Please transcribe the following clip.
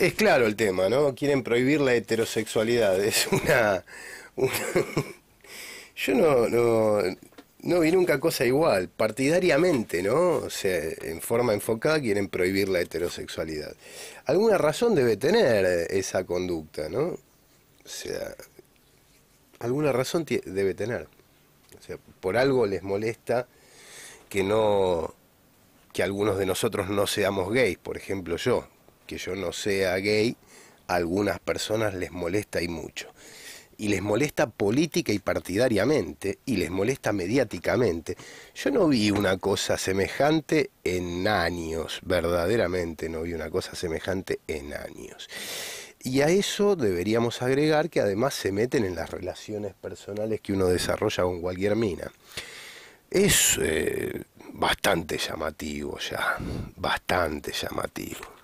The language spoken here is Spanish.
Es claro el tema, ¿no? Quieren prohibir la heterosexualidad. Es una. Yo no, no, no vi nunca cosa igual. Partidariamente, ¿no? O sea, en forma enfocada quieren prohibir la heterosexualidad. Alguna razón debe tener esa conducta, ¿no? O sea, alguna razón debe tener. O sea, por algo les molesta que no que algunos de nosotros no seamos gays, por ejemplo yo, que yo no sea gay, a algunas personas les molesta y mucho. Y les molesta política y partidariamente, y les molesta mediáticamente. Yo no vi una cosa semejante en años, verdaderamente no vi una cosa semejante en años. Y a eso deberíamos agregar que además se meten en las relaciones personales que uno desarrolla con cualquier mina. Es eh, bastante llamativo ya, bastante llamativo.